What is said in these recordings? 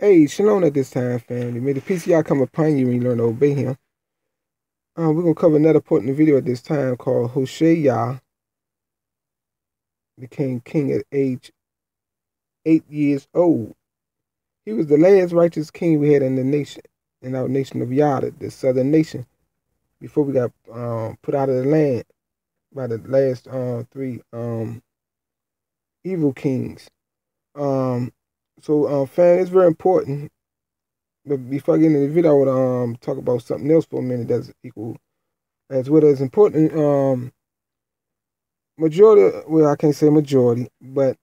Hey, shalom at this time, family. May the peace of come upon you and you learn to obey him. Uh, we're going to cover another part in the video at this time called Hoshea became king at age eight years old. He was the last righteous king we had in the nation, in our nation of Yada, the southern nation, before we got um, put out of the land by the last uh, three um, evil kings. Um, so, um, fam, it's very important. But before I get into the video, I would um talk about something else for a minute that's equal as well as important. Um, majority, well, I can't say majority, but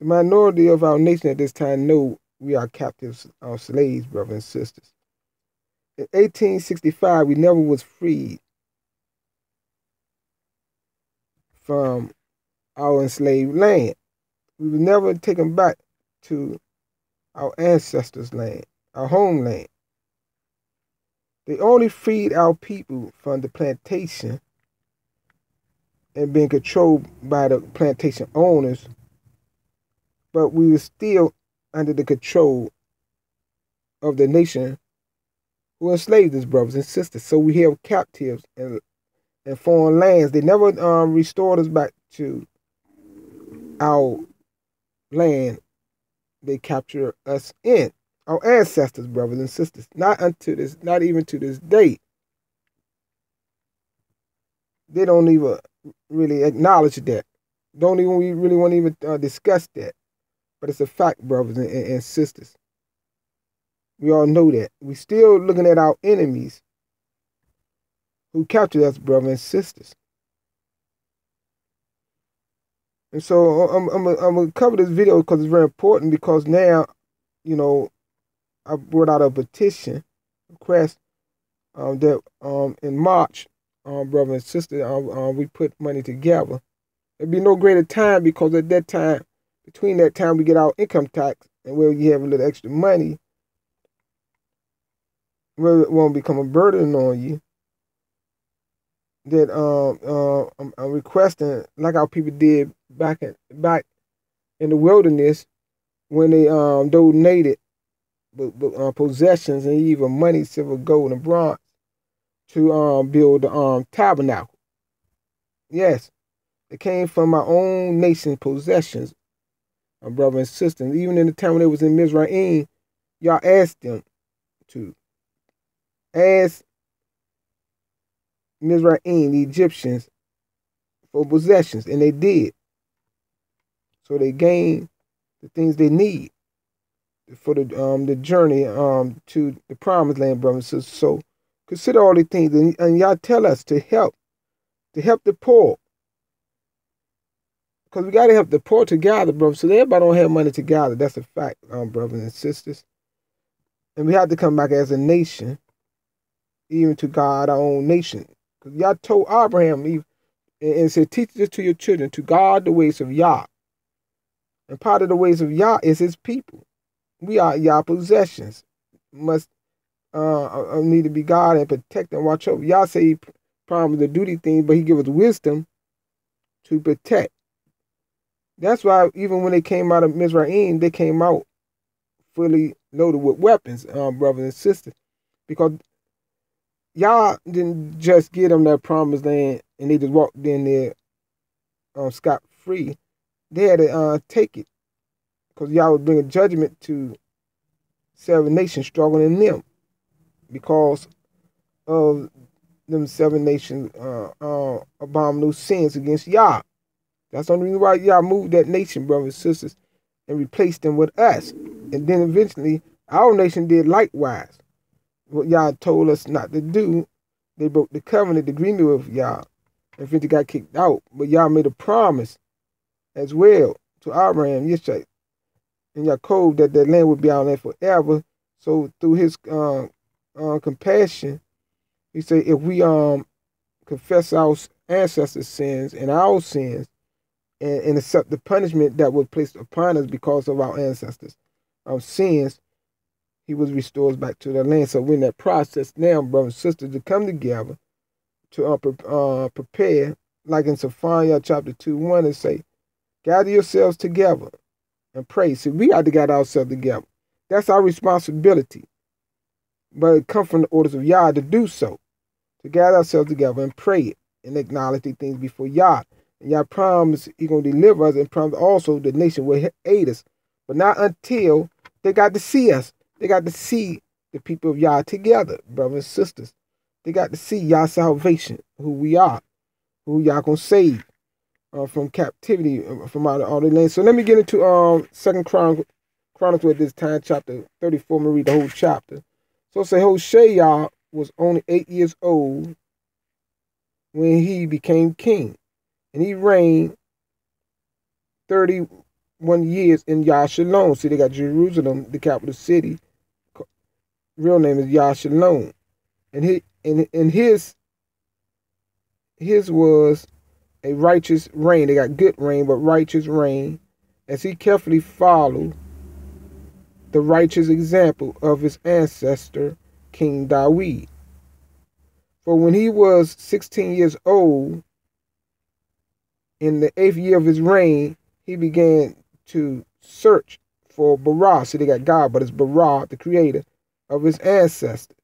the minority of our nation at this time know we are captives, our slaves, brothers and sisters. In 1865, we never was freed from our enslaved land. We were never taken back to our ancestors' land, our homeland. They only freed our people from the plantation and being controlled by the plantation owners, but we were still under the control of the nation who enslaved us, brothers and sisters. So we held captives and in foreign lands. They never um, restored us back to our land they capture us in. Our ancestors, brothers and sisters, not until this, not even to this date. They don't even really acknowledge that. Don't even we really want to even uh, discuss that. But it's a fact, brothers and, and sisters. We all know that. We still looking at our enemies who captured us, brothers and sisters. And so I'm I'm I'm gonna cover this video because it's very important because now, you know, I brought out a petition request um, that um, in March, um, brother and sister, um, um we put money together. It'd be no greater time because at that time, between that time, we get our income tax and where you have a little extra money, where it won't become a burden on you. That um, uh, I'm, I'm requesting, like our people did back in back in the wilderness when they um, donated uh, possessions and even money, silver, gold, and bronze to um, build the um, tabernacle. Yes, it came from my own nation's possessions, my brother and sisters. Even in the time when it was in Mizraim, y'all asked them to ask Mizraim, the Egyptians, for possessions, and they did so they gain the things they need for the um the journey um to the promised land, brothers and sisters. So consider all these things, and, and y'all tell us to help, to help the poor, because we gotta help the poor together, brothers. So everybody don't have money to gather. That's a fact, um, brothers and sisters. And we have to come back as a nation, even to God, our own nation. Because y'all told Abraham and, said, teach this to your children, to guard the ways of Yah. And part of the ways of Yah is his people. We are Yah possessions. Must uh, uh need to be God and protect and watch over. Y'all say he promised the duty thing, but he give us wisdom to protect. That's why even when they came out of Mizraim, they came out fully loaded with weapons, um, uh, brothers and sisters. Because y'all didn't just give them that promised land and they just walked in there um, scot-free they had to uh, take it because y'all would bring a judgment to seven nations struggling in them because of them seven nations uh, uh, abominable sins against y'all. That's the only reason why y'all moved that nation, brothers and sisters, and replaced them with us. And then eventually, our nation did likewise. What y'all told us not to do, they broke the covenant, the agreement with y'all. And eventually got kicked out. But y'all made a promise as well to Abraham, Yitzchak, and Yaakov that that land would be our land forever. So through his um, uh, compassion, he said, if we um confess our ancestors' sins and our sins, and, and accept the punishment that was placed upon us because of our ancestors' um, sins, he was restored back to the land. So we're in that process now, brothers and sisters, to come together to uh, pre uh, prepare, like in Sophia chapter 2, 1, and say, Gather yourselves together and pray. See, we got to gather ourselves together. That's our responsibility. But it comes from the orders of Yah to do so, to gather ourselves together and pray it and acknowledge the things before Yah. And Yah promised He going to deliver us and promised also the nation will aid us. But not until they got to see us. They got to see the people of Yah together, brothers and sisters. They got to see Yah salvation, who we are, who Yah going to save uh, from captivity uh, from out of all the lands. So let me get into um Second Chron- Chronicles at this time, chapter 34. I'm gonna read the whole chapter. So say Hosea was only eight years old when he became king, and he reigned 31 years in Yashalom. See, they got Jerusalem, the capital city. Real name is Yashalom. And he and and his his was a righteous rain. They got good rain, but righteous rain. As he carefully followed the righteous example of his ancestor, King Dawid. For when he was 16 years old, in the eighth year of his reign, he began to search for Barah. See, they got God, but it's Barah, the creator of his ancestor,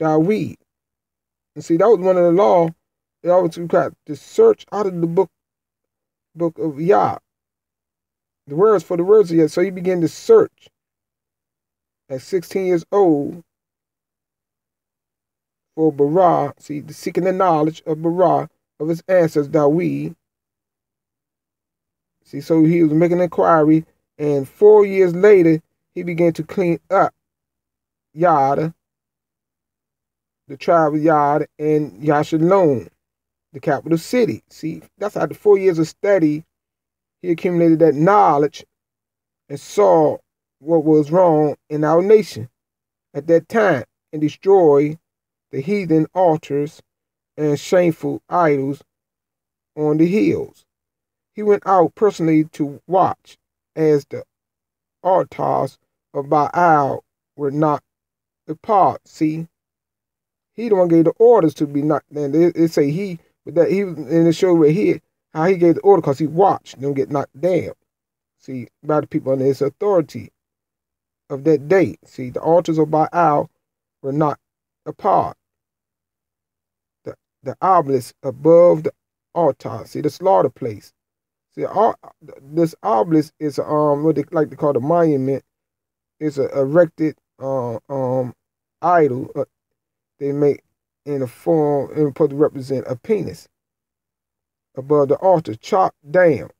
Dawid. And see, that was one of the law it always requires to search out of the book book of Yah. The words for the words of Yah. So he began to search at 16 years old for Barah, see, seeking the knowledge of Barah, of his ancestors, Dawid. See, so he was making an inquiry, and four years later, he began to clean up Yada, the tribe of Yada, and Yashalon the capital city. See, that's after four years of study, he accumulated that knowledge and saw what was wrong in our nation at that time and destroyed the heathen altars and shameful idols on the hills. He went out personally to watch as the altars of Baal were knocked apart. See, he the one gave the orders to be knocked down. They, they say he that he was in the show where he how he gave the order because he watched them get knocked down. See, by the people under his authority of that day. See, the altars of Baal were not apart. The the obelisk above the altar. See, the slaughter place. See, all, this obelisk is um what they like to call the monument. It's a erected uh, um idol. Uh, they make in a form and put to represent a penis above the altar, chopped down,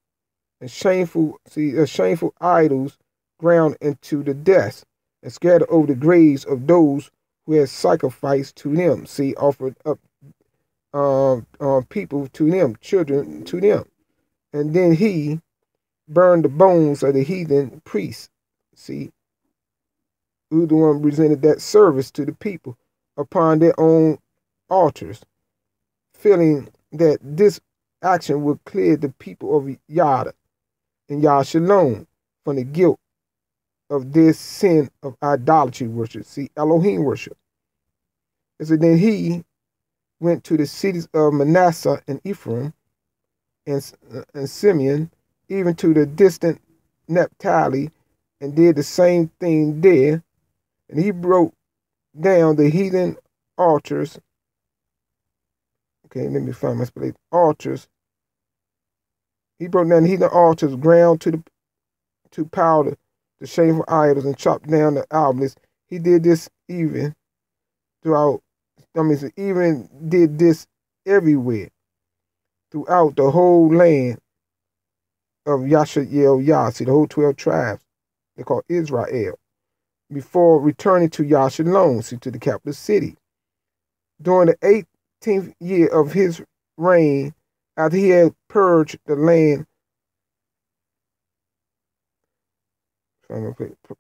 and shameful see uh, shameful idols ground into the dust and scattered over the graves of those who had sacrificed to them. See, offered up um, uh, people to them, children to them. And then he burned the bones of the heathen priests. See, who the one presented that service to the people upon their own altars, feeling that this action would clear the people of Yada and Yah from the guilt of this sin of idolatry worship. See, Elohim worship. And so then he went to the cities of Manasseh and Ephraim and, and Simeon, even to the distant Naphtali, and did the same thing there. And he broke down the heathen altars Okay, let me find my place. Altars. He broke down heathen altars, ground to the to powder the shameful idols and chopped down the idols. He did this even throughout. I mean, so even did this everywhere throughout the whole land of Yashayel Yasi, the whole 12 tribes. They call Israel. Before returning to Yashalon, see, to the capital city. During the eighth tenth year of his reign, after he had purged the land.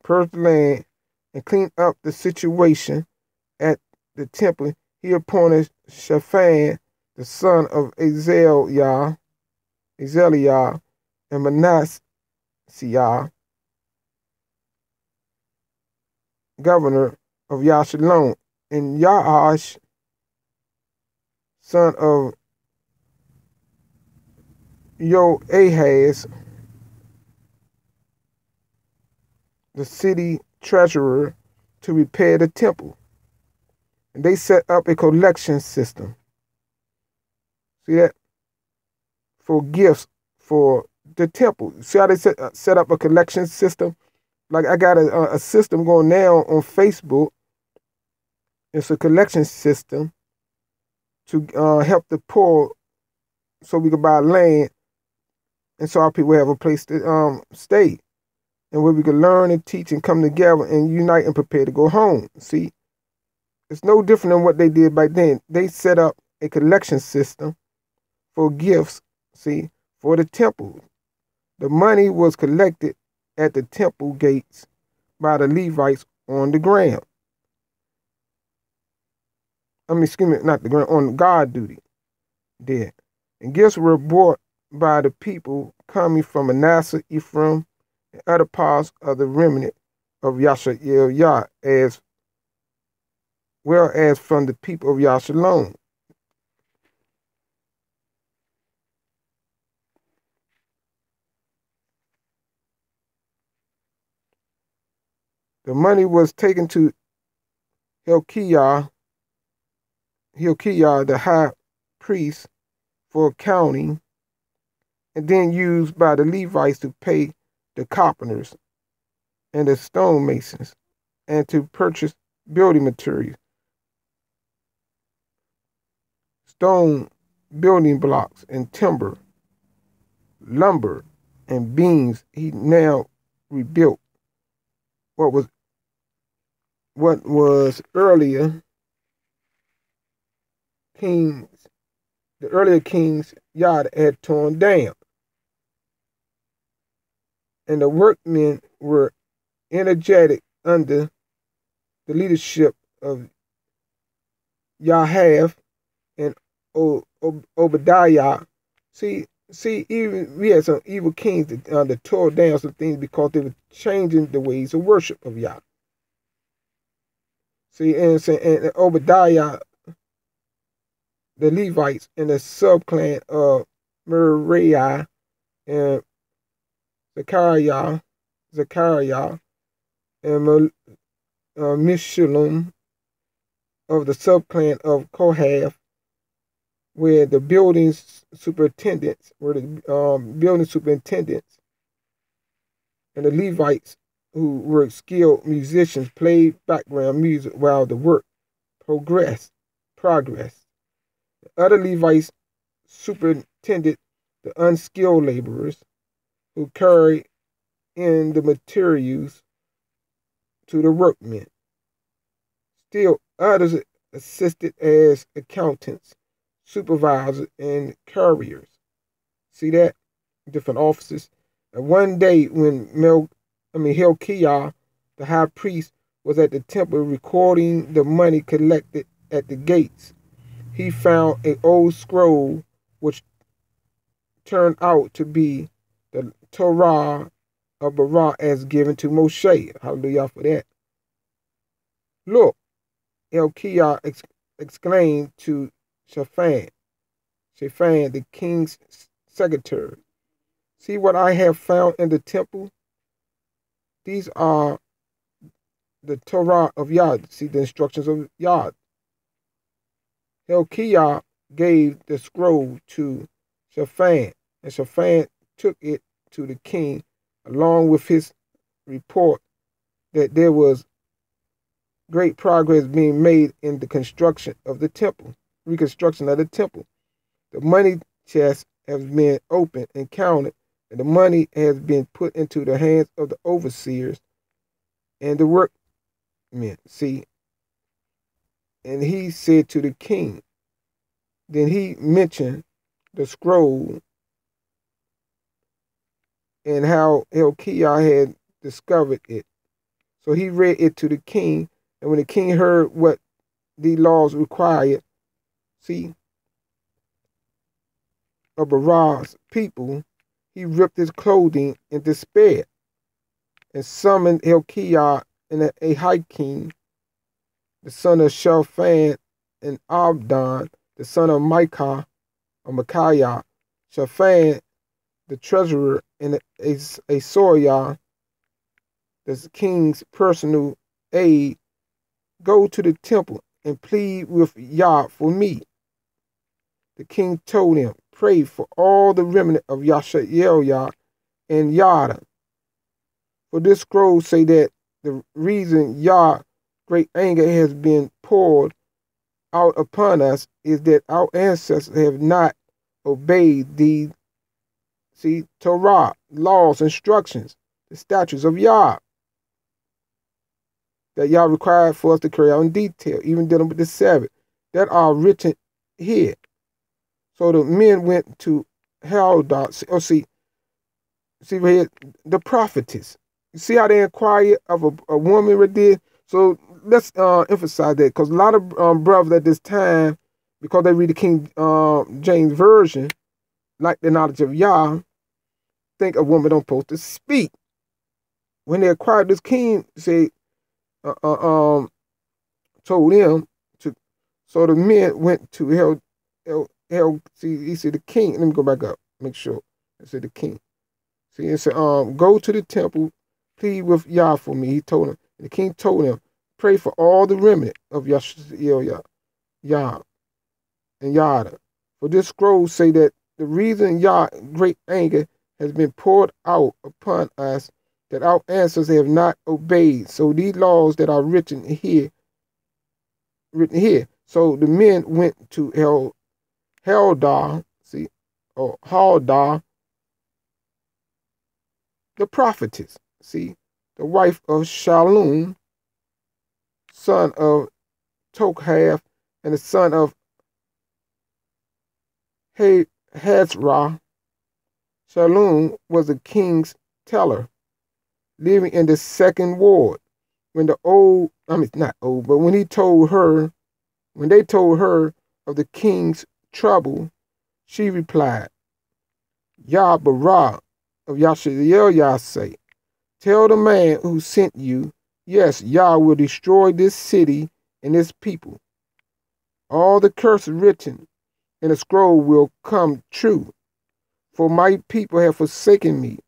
Purged the land and cleaned up the situation at the temple, he appointed Shaphan, the son of Azaliah, Azaliah, and Manasseh, governor of Yashalon. And Yahash son of Yo Ahaz, the city treasurer, to repair the temple. And they set up a collection system. See that? For gifts for the temple. See how they set, uh, set up a collection system? Like I got a, a system going now on Facebook. It's a collection system to uh, help the poor so we could buy land and so our people have a place to um, stay and where we could learn and teach and come together and unite and prepare to go home. See, it's no different than what they did back then. They set up a collection system for gifts, see, for the temple. The money was collected at the temple gates by the Levites on the ground. I mean, excuse me, not the ground, on guard duty there. And gifts were brought by the people coming from Manasseh, Ephraim, and other parts of the remnant of Yasha'el Yah, as well as from the people of Yashalom. The money was taken to Elkiya. Hilkiah, the high priest, for accounting, and then used by the Levites to pay the carpenters and the stonemasons, and to purchase building materials, stone building blocks and timber, lumber and beams. He now rebuilt what was what was earlier king's, the earlier king's yard had torn down. And the workmen were energetic under the leadership of Yahav and o- Obadiah. See, see, even we had some evil kings that, uh, that tore down some things because they were changing the ways of worship of Yah. See, and, and Obadiah the Levites and the subclan of Meriah and Zechariah, Zechariah, and uh, of the subclan of Kohath, where the building superintendents were the um, building superintendents, and the Levites who were skilled musicians played background music while the work progressed. Progress. Other Levites superintended the unskilled laborers who carried in the materials to the workmen. Still others assisted as accountants, supervisors, and carriers. See that? Different offices. And one day when Mel I mean Helkiah, the high priest, was at the temple recording the money collected at the gates he found an old scroll which turned out to be the Torah of Barak as given to Moshe. Hallelujah for that. Look, Elkiah ex- exclaimed to Shaphan, Shaphan, the king's secretary, see what I have found in the temple? These are the Torah of Yad. See the instructions of Yad. Hilkiah gave the scroll to Shaphan, and Shaphan took it to the king along with his report that there was great progress being made in the construction of the temple, reconstruction of the temple. The money chest has been opened and counted, and the money has been put into the hands of the overseers and the workmen. See, and he said to the king, then he mentioned the scroll and how Hilkiah had discovered it. So he read it to the king, and when the king heard what the laws required, see, of Barah's people, he ripped his clothing in despair and summoned Hilkiah and a high king the son of Shaphan, and Abdon, the son of Micah, or Micaiah, Shaphan, the treasurer, and Asoriah, the king's personal aide, go to the temple and plead with Yah for me. The king told him, pray for all the remnant of Yashayelia and Yada. For this scroll say that the reason Yah great anger has been poured out upon us is that our ancestors have not obeyed the see Torah, laws, instructions, the statutes of Yah that Yah required for us to carry out in detail, even dealing with the Sabbath, that are written here. So the men went to Herodot, Oh, see, see right here, the prophetess. You see how they inquire of a, a woman right there? So let's uh, emphasize that because a lot of um, brothers at this time, because they read the King uh, James version, like the knowledge of Yah, think a woman don't supposed to speak. When they acquired this king, say, uh, uh, um, told him to, so the men went to hell, hell, hell. See, he said the king. Let me go back up, make sure. I said the king. See, he said, um, go to the temple, plead with Yah for me. He told him. The king told him, Pray for all the remnant of Yashiel Yah and Yada. For this scroll say that the reason Yah great anger has been poured out upon us that our ancestors have not obeyed. So these laws that are written here, written here. So the men went to El Heldar, see, or Haldar, the prophetess, see, the wife of Shalom, son of Tokhav, and the son of Hezra. Shalom was the king's teller, living in the second ward. When the old, I mean, not old, but when he told her, when they told her of the king's trouble, she replied, Yah Barah of yah say, tell the man who sent you Yes, Yah will destroy this city and its people. All the curses written in the scroll will come true, for my people have forsaken me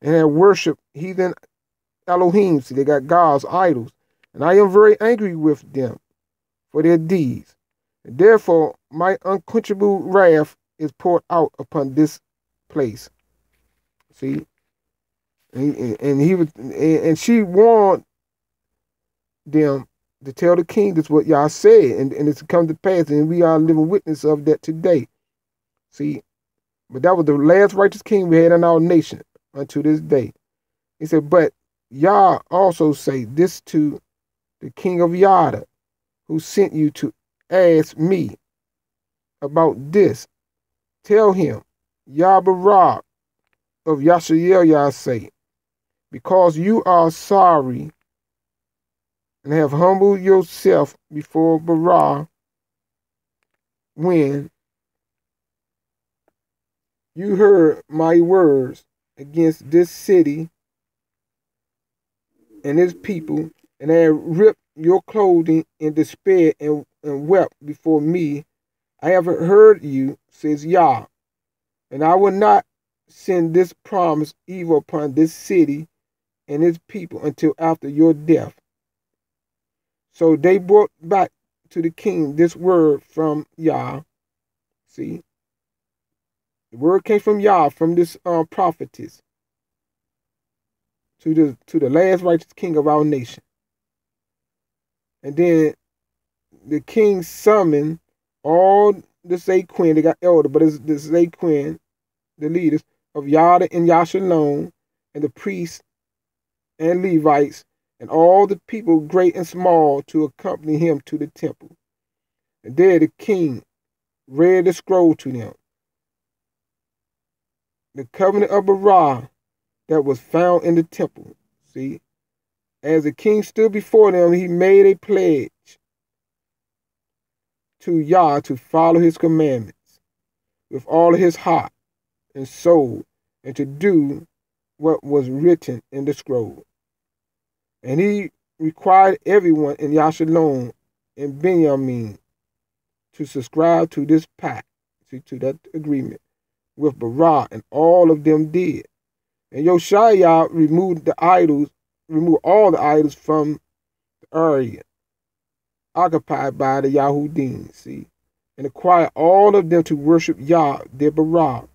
and have worshipped heathen Elohims. They got gods, idols, and I am very angry with them for their deeds. Therefore, my unquenchable wrath is poured out upon this place. See, and, and, he was, and, and she warned them to tell the king this what y'all said, and, and it's come to pass, and we are living witness of that today. See, but that was the last righteous king we had in our nation unto this day. He said, But y'all also say this to the king of Yada, who sent you to ask me about this. Tell him, Yah Barab of Y'all say, because you are sorry and have humbled yourself before Barah when you heard my words against this city and its people, and have ripped your clothing in despair and, and wept before me. I haven't heard you, says Yah, and I will not send this promise evil upon this city and his people until after your death. So they brought back to the king this word from Yah. See? The word came from Yah, from this uh, prophetess, to the to the last righteous king of our nation. And then the king summoned all the queen. they got elder, but it's the queen, the leaders of Yada and Yashalon, and the priests and Levites and all the people great and small to accompany him to the temple. And there the king read the scroll to them. The covenant of Barah that was found in the temple. See, as the king stood before them, he made a pledge to Yah to follow his commandments with all his heart and soul and to do what was written in the scroll. And he required everyone in Yashalon and Benjamin to subscribe to this pact, to, to that agreement with Barak, and all of them did. And Yoshiah removed the idols, removed all the idols from the area occupied by the Yahudim, see, and acquired all of them to worship Yah, their Barak.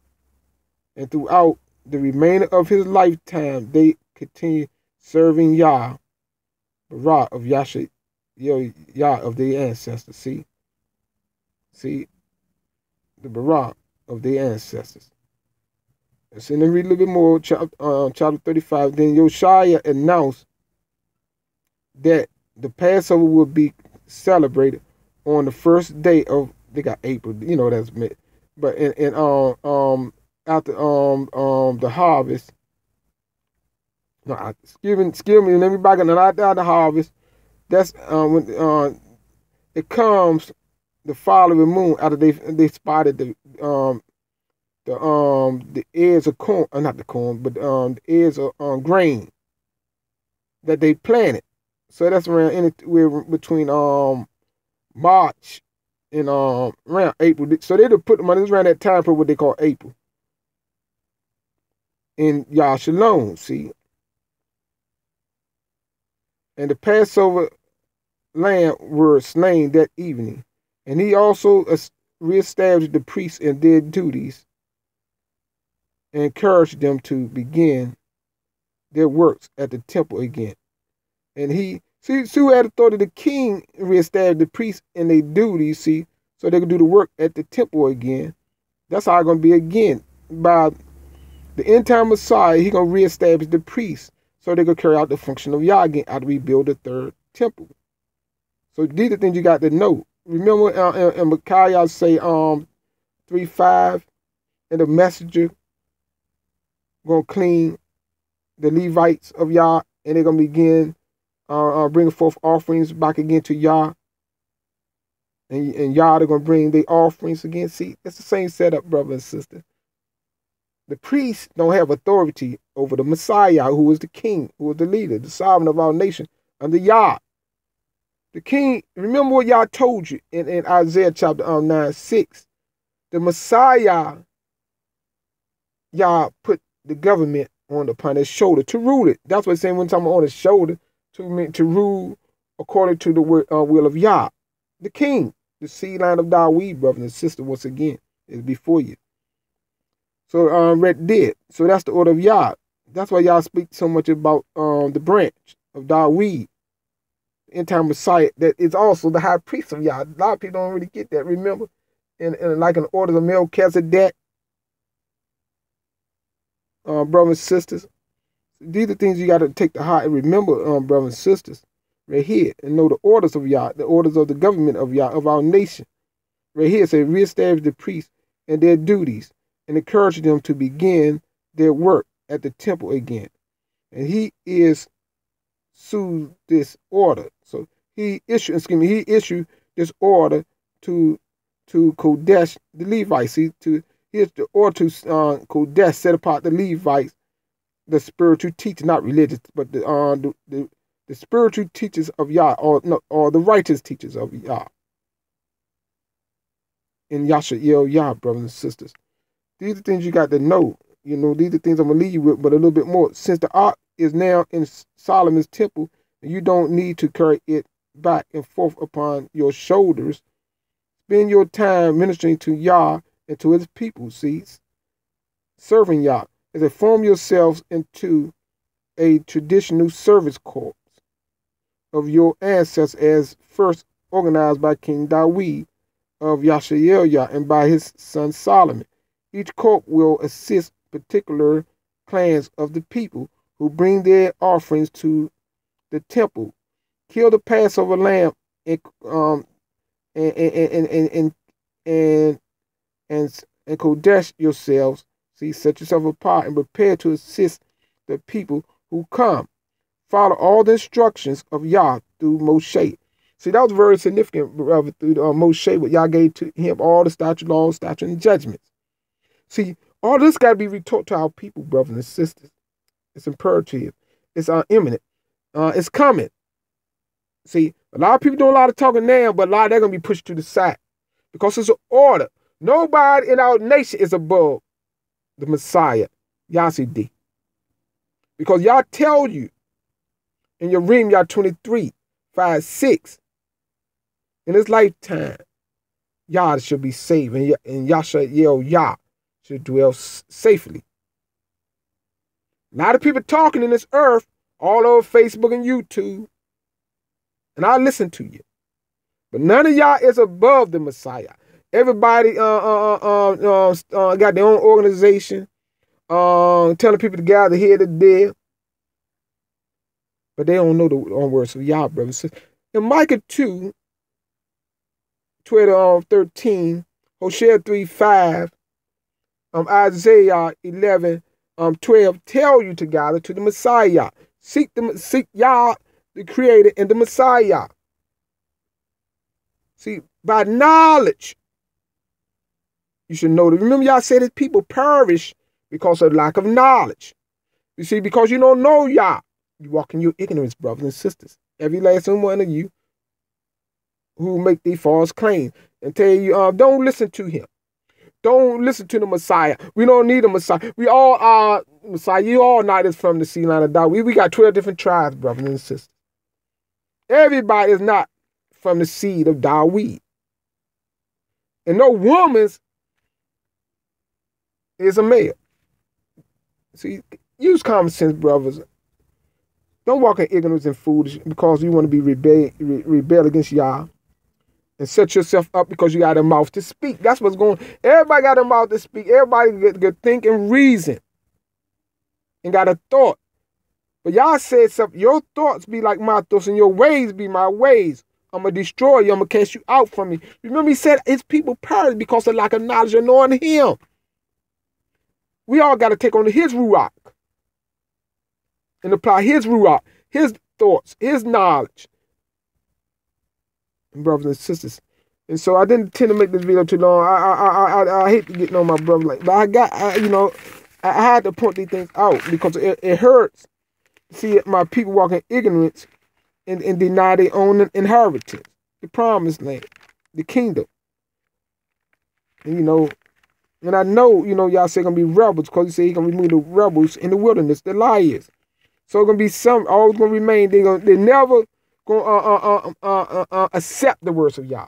And throughout the remainder of his lifetime, they continued serving Yah, rock of Yasha, Yah of the ancestors. See? See? The Barak of the ancestors. Let's and read a little bit more, chapter, uh, chapter 35. Then Josiah announced that the Passover would be celebrated on the first day of, they got April, you know, that's, but and and um, um, after um, um, the harvest, no, excuse me, excuse me, gonna back out the harvest. That's uh, when uh, it comes the following moon after they they spotted the um the um the ears of corn, uh, not the corn, but um the ears of um, grain that they planted. So that's around anywhere between um March and um around April. So they'd put the money around that time for what they call April. And y'all shalom, see, and the Passover lamb were slain that evening. And he also reestablished the priests in their duties and encouraged them to begin their works at the temple again. And he, see, see who had of The king reestablished the priests in their duties, see, so they could do the work at the temple again. That's how it's going to be again. By the end time Messiah, he's going to reestablish the priests so they could carry out the function of Yah again after rebuild the third temple. So these are things you got to know. Remember, uh, and, uh, uh, and Micaiah say, um, 3 5, and the messenger going to clean the Levites of Yah, and they're going to begin uh, uh, bringing forth offerings back again to Yah. And, and Yah, are going to bring their offerings again. See, it's the same setup, brother and sister the priests don't have authority over the Messiah, who is the king, who is the leader, the sovereign of our nation, under Yah. The king, remember what Yah told you in, in Isaiah chapter um, 9, 6. The Messiah, Yah put the government on upon his shoulder to rule it. That's what it's saying when time on his shoulder to mean to rule according to the word, uh, will of Yah, the king. The seed line of thy weed, brother and sister, once again, is before you. So uh, red did. So that's the order of Yah. That's why y'all speak so much about um, the branch of Dawid, In time of sight, that is also the high priest of Yah. A lot of people don't really get that, remember? And, and like an order of Melchizedek, uh, brothers and sisters. These are things you got to take to heart and remember, um, brothers and sisters, right here, and know the orders of Yah, the orders of the government of Yah, of our nation. Right here, say, so reestablish the priests and their duties and encouraged them to begin their work at the temple again. And he is sued this order. So he issued, excuse me, he issued this order to to Kodesh the Levites. He to here's the order to uh, Kodesh set apart the Levites, the spiritual teachers, not religious, but the uh, the, the, the spiritual teachers of Yah, or no, or the righteous teachers of Yah. In Yasha El Yah, brothers and sisters. These are things you got to know. You know, these are things I'm going to leave you with, but a little bit more. Since the ark is now in Solomon's temple, you don't need to carry it back and forth upon your shoulders. Spend your time ministering to Yah and to his people, see? Serving Yah. As they form yourselves into a traditional service corps of your ancestors as first organized by King Dawi of Yah and by his son Solomon. Each cult will assist particular clans of the people who bring their offerings to the temple. Kill the Passover lamb and um and and and and and and, and kodesh yourselves. See, set yourself apart and prepare to assist the people who come. Follow all the instructions of Yah through Moshe. See, that was very significant, brother, through uh, Moshe, what Yah gave to him all the statute, laws, statute, and judgments. See, all this got to be retold to our people, brothers and sisters. It's imperative. It's uh, imminent. Uh, it's coming. See, a lot of people doing a lot of talking now, but a lot of they're going to be pushed to the side because it's an order. Nobody in our nation is above the Messiah, Yazidi. Because y'all tell you in your ream, y'all 23, 5, 6, in his lifetime, y'all should be saved and, and y'all should yell, y'all. To dwell safely. A lot of people talking in this earth, all over Facebook and YouTube. And I listen to you. But none of y'all is above the Messiah. Everybody uh, uh, uh, got their own organization, telling people to gather here to dead. But they don't know the own words of y'all, brothers. In Micah 2, 12, 13, Hosea 3, 5, um, Isaiah 11, um, 12 tell you to gather to the Messiah. Seek the seek Yah, the Creator, and the Messiah. See, by knowledge, you should know that. Remember, y'all said that people perish because of lack of knowledge. You see, because you don't know Yah, you walk in your ignorance, brothers and sisters. Every last one of you who make these false claims and tell you, uh, don't listen to him. Don't listen to the Messiah. We don't need a Messiah. We all are Messiah. You all not is from the sea line of doubt. We, we got 12 different tribes, brothers and sisters. Everybody is not from the seed of Dawid. And no woman's is a male. See, use common sense, brothers. Don't walk in ignorance and foolish because you want to be rebel, re- rebel against y'all and set yourself up because you got a mouth to speak. That's what's going. Everybody got a mouth to speak. Everybody could think and reason, and got a thought. But y'all said something. Your thoughts be like my thoughts, and your ways be my ways. I'm gonna destroy you. I'm gonna cast you out from me. Remember, he said his people perish because of lack of knowledge and knowing him. We all got to take on his ruach and apply his ruach, his thoughts, his knowledge, brothers and sisters. And so I didn't tend to make this video too long. I I I I, hate getting on my brother like, but I got I, you know I, had to point these things out because it, it hurts. See my people walk in ignorance and, and deny their own inheritance, the promised land, the kingdom. And, you know, and I know you know y'all say gonna be rebels because you say he gonna remove the rebels in the wilderness, the liars. So it's gonna be some always gonna remain. They gonna they never going to uh, uh, uh, um, uh, uh uh accept the words of Yah.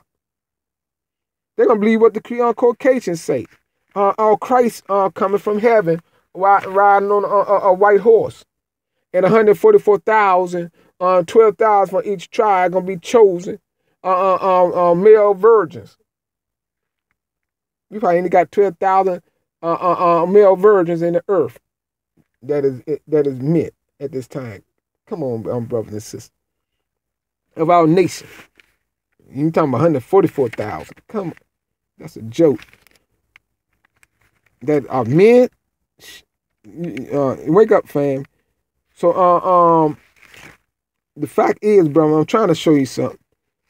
They're going to believe what the Caucasians uh, say. Uh, Christ uh coming from heaven, riding on a, white horse. And 144,000, uh 12,000 from each tribe going to be chosen uh, uh uh uh male virgins. You probably only got 12,000 uh uh male virgins in the earth that is that is meant at this time. Come on, um, brothers and sisters of our nation. You talking about 144,000. Come on. That's a joke. That our uh, men uh, wake up fam. So uh, um the fact is, bro, I'm trying to show you something.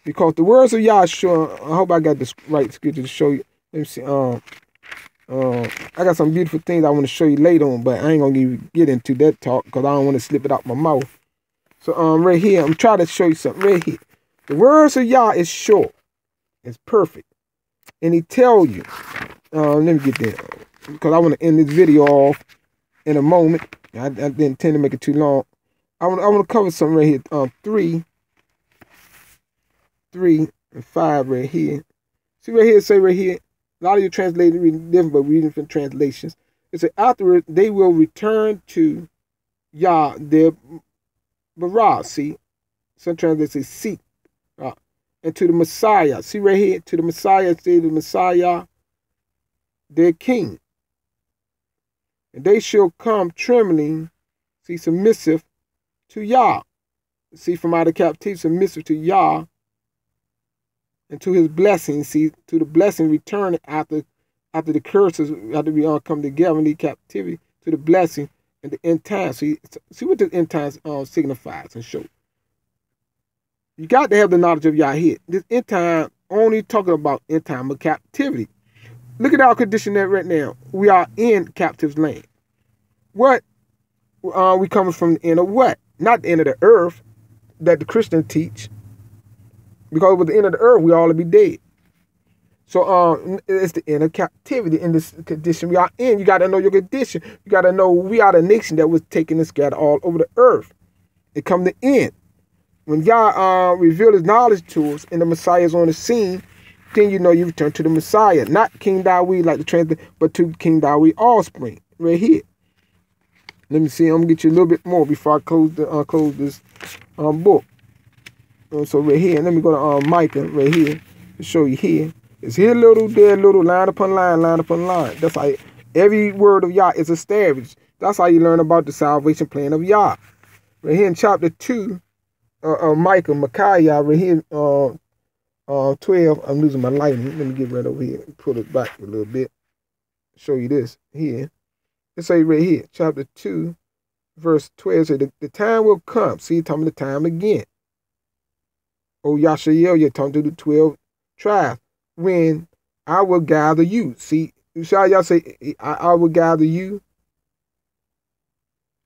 Because the words of Yahshua, I hope I got this right scripture to show you. Let me see. Um uh, I got some beautiful things I want to show you later on, but I ain't gonna get into that talk because I don't want to slip it out my mouth. So um, right here, I'm trying to show you something right here. The words of Yah is short. It's perfect. And he tell you, um, let me get that because I want to end this video off in a moment. I, I didn't intend to make it too long. I want I want to cover something right here. Um, three, three and five right here. See right here, say right here. A lot of you translated reading different, but reading from translations. It said after they will return to Yah, their Bara, see? sometimes they say seek. Uh, and to the Messiah. See right here, to the Messiah, say the Messiah, their king. And they shall come trembling, see, submissive to Yah. See, from out of captivity, submissive to Yah and to his blessing. See, to the blessing returning after after the curses, after we all come together in the captivity, to the blessing and the end times. See, see what the end times uh, signifies and shows. You got to have the knowledge of Yahweh. This end time only talking about end time of captivity. Look at our condition that right now. We are in captive's land. What uh, we coming from the end of what? Not the end of the earth that the Christians teach. Because with the end of the earth, we all to be dead. So um, it's the end of captivity in this condition we are in. You got to know your condition. You got to know we are the nation that was taken and scattered all over the earth. It come to end. When God uh, revealed his knowledge to us and the Messiah is on the scene, then you know you return to the Messiah. Not King Dawid like the translation, but to King Dawid offspring right here. Let me see. I'm going to get you a little bit more before I close, the, uh, close this um, book. Um, so right here, let me go to um Micah right here to show you here. It's here little, there little, line upon line, line upon line. That's how every word of Yah is established. That's how you learn about the salvation plan of Yah. Right here in chapter 2, uh, uh, Michael, Micaiah, right here, uh, uh, 12, I'm losing my lighting. Let me get right over here and pull it back a little bit. Show you this here. Let's say right here, chapter 2, verse 12, say, the, the time will come. See, talking the time again. Oh, Yahshua, you're talking to the 12 tribes when I will gather you. See, shall y'all say, I, I will gather you?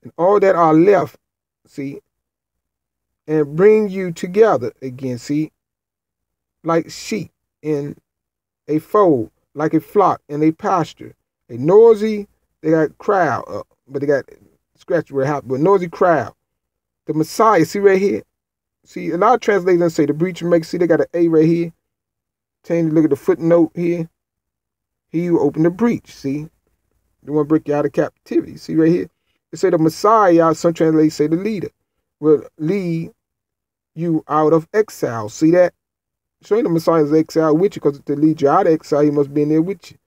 And all that are left, see, and bring you together again, see, like sheep in a fold, like a flock in a pasture. A noisy, they got crowd but they got scratch where it happened, but noisy crowd. The Messiah, see right here. See, a lot of translations say the breach makes, see, they got an A right here. Change, look at the footnote here. He who opened the breach, see? The one break you out of captivity. See right here? It say the Messiah, some translations say the leader, will lead you out of exile. See that? So the Messiah is exiled with you because to lead you out of exile, he must be in there with you.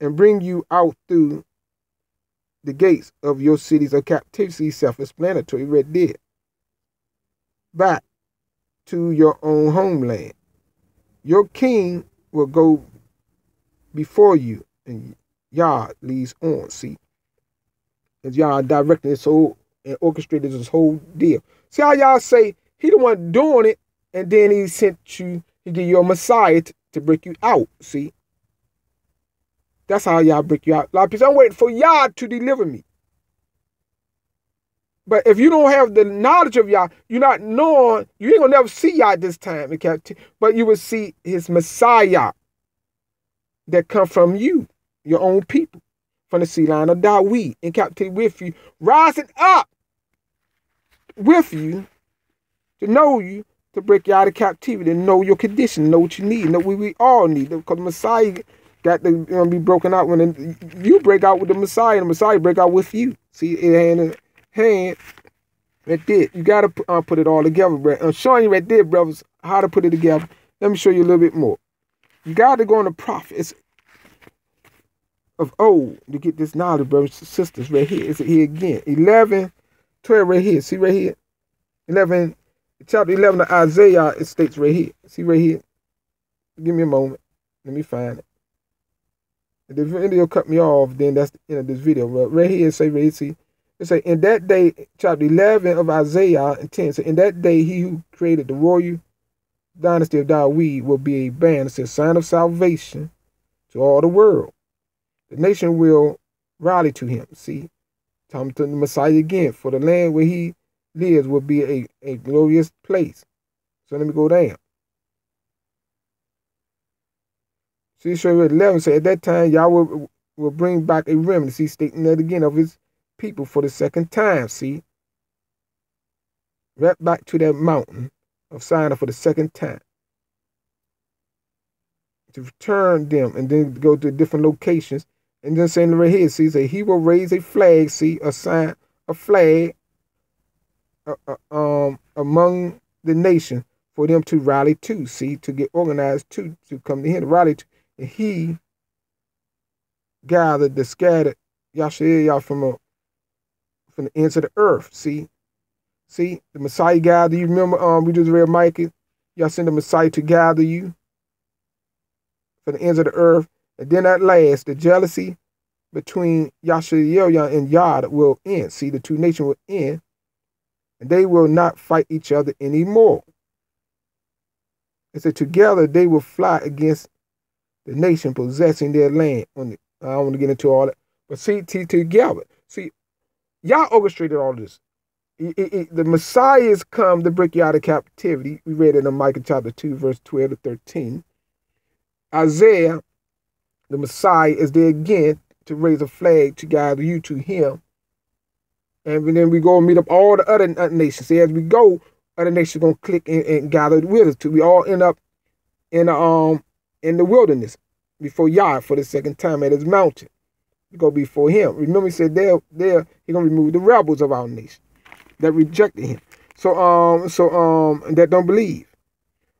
And bring you out through the gates of your cities of captivity. Self-explanatory right there. Back to your own homeland. Your king will go before you, and Yah leads on. See, as Yah directed this whole and orchestrated this whole deal. See how y'all say he the one doing it, and then he sent you, he get your Messiah to, to break you out. See, that's how y'all break you out. A lot of people, I'm waiting for y'all to deliver me. But if you don't have the knowledge of Yah, you're not knowing, you ain't gonna never see Yah this time, but you will see his Messiah that come from you, your own people, from the sea line of Dawid in captivity with you, rising up with you to know you, to break you out of captivity, to know your condition, know what you need, know what we all need, because Messiah got to be broken out when you break out with the Messiah, and the Messiah break out with you. See, it ain't hand right there. You got to uh, put it all together, bro. I'm showing you right there, brothers, how to put it together. Let me show you a little bit more. You got to go on the prophets of old to get this knowledge, brothers and sisters, right here is it here again. 11, 12 right here. See right here? 11, chapter 11 of Isaiah, it states right here. See right here? Give me a moment. Let me find it. If the video cut me off, then that's the end of this video. But right here, say, right here, see? It say, in that day, chapter 11 of Isaiah 10, so in that day he who created the royal dynasty of David will be a banner, it's a sign of salvation to all the world. The nation will rally to him. See, time to the Messiah again, for the land where he lives will be a, a glorious place. So let me go down. See, so 11 Say so at that time, Yahweh will, will bring back a remnant. See, stating that again of his people for the second time. See? Right back to that mountain of Sinai for the second time. To return them and then go to different locations. And then saying right here, see, say he will raise a flag, see, a sign, a flag uh, uh, um, among the nation for them to rally to, see, to get organized to, to come to him, rally to. And he gathered the scattered y'all from from the ends of the earth. See? See? The Messiah gather you. Remember, um, we just read Micah. Y'all send the Messiah to gather you from the ends of the earth. And then at last, the jealousy between Yashayoyah and Yad will end. See, the two nations will end. And they will not fight each other anymore. It said, together they will fly against the nation possessing their land. I don't want to get into all that. But see, together. Y'all orchestrated all this. It, it, it, the Messiah's come to break you out of captivity. We read it in Micah chapter 2, verse 12 to 13. Isaiah, the Messiah, is there again to raise a flag to gather you to him. And then we go and meet up all the other uh, nations. See, as we go, other nations gonna click and, and gather with us too. We all end up in the, um in the wilderness before Yah for the second time at his mountain go before him. Remember, he said there, there, he gonna remove the rebels of our nation that rejected him. So, um, so, um, that don't believe,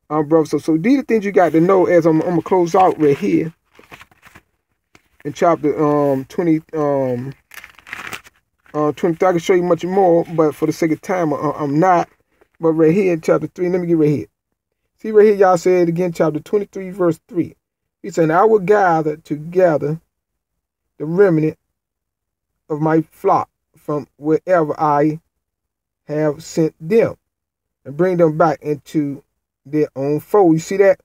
um, brother. So, so these are things you got to know as I'm, I'm gonna close out right here in chapter um 20 um uh 20 I can show you much more, but for the sake of time, I, am not. But right here in chapter three, let me get right here. See right here, y'all said again, chapter 23, verse three. He said, "I will gather together the remnant of my flock from wherever I have sent them and bring them back into their own fold. You see that?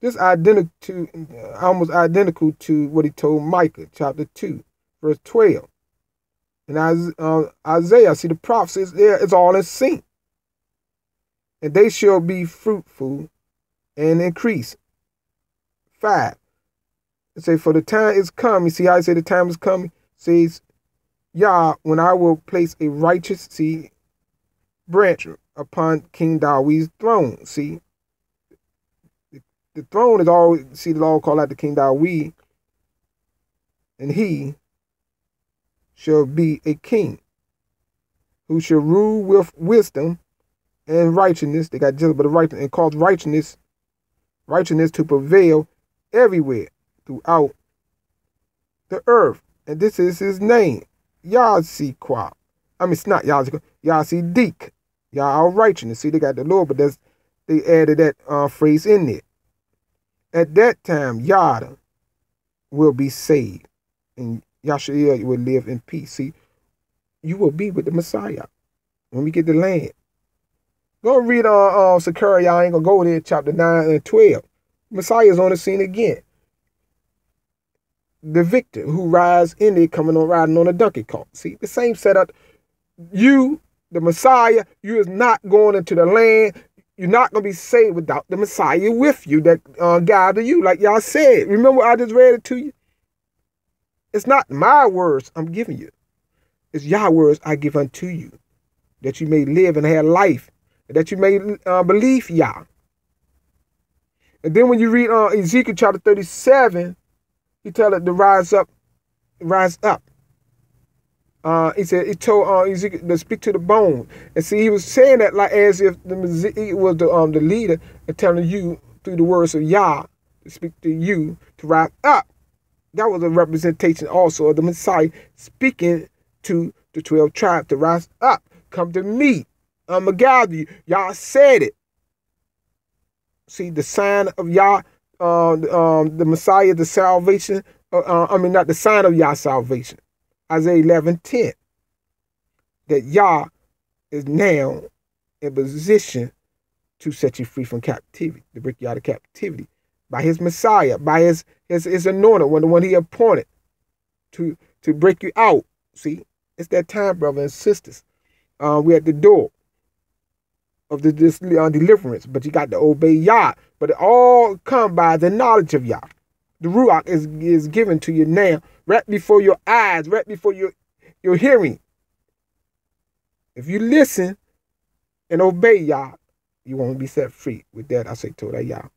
This identical to, almost identical to what he told Micah, chapter 2, verse 12. And uh, Isaiah, see the prophecies there, it's all in sync. And they shall be fruitful and increase. Five, it say, for the time is come. You see how I say the time is coming? It says, Yah, when I will place a righteous, see, branch upon King Dawi's throne. See, the, throne is always, see, the law call out the King Dawi, and he shall be a king who shall rule with wisdom and righteousness. They got just but righteousness and cause righteousness, righteousness to prevail everywhere throughout the earth. And this is his name, Yazikwa. I mean, it's not Yazikwa, Yazidik. Y'all righteousness. See, they got the Lord, but that's, they added that uh, phrase in there. At that time, Yada will be saved, and Yahshua will live in peace. See, you will be with the Messiah when we get the land. Go read uh, uh Zechariah, I ain't gonna go there, chapter 9 and 12. Messiah's on the scene again the victor who rides in it coming on riding on a donkey cart. See, the same setup. You, the Messiah, you is not going into the land. You're not going to be saved without the Messiah with you, that uh, to you, like y'all said. Remember I just read it to you? It's not my words I'm giving you. It's your words I give unto you, that you may live and have life, that you may uh, believe all And then when you read uh, Ezekiel chapter 37, he tell it to rise up, rise up. Uh, he said he told uh, Ezekiel to speak to the bone, and see he was saying that like as if the he was the um the leader and telling you through the words of Yah to speak to you to rise up. That was a representation also of the Messiah speaking to the twelve tribes to rise up, come to me. I'm a God. Y'all said it. See the sign of Yah uh, um, the Messiah, the salvation. Uh, uh, I mean, not the sign of Yah salvation. Isaiah 11, 10. That Yah is now in position to set you free from captivity, to break you out of captivity by his Messiah, by his his, his anointed, when the one he appointed to to break you out. See, it's that time, brothers and sisters. Uh, we at the door of the, this uh, deliverance, but you got to obey Yah. But it all come by the knowledge of Yah. The Ruach is, is given to you now, right before your eyes, right before your, your hearing. If you listen and obey Yah, you won't be set free. With that, I say to that Yah.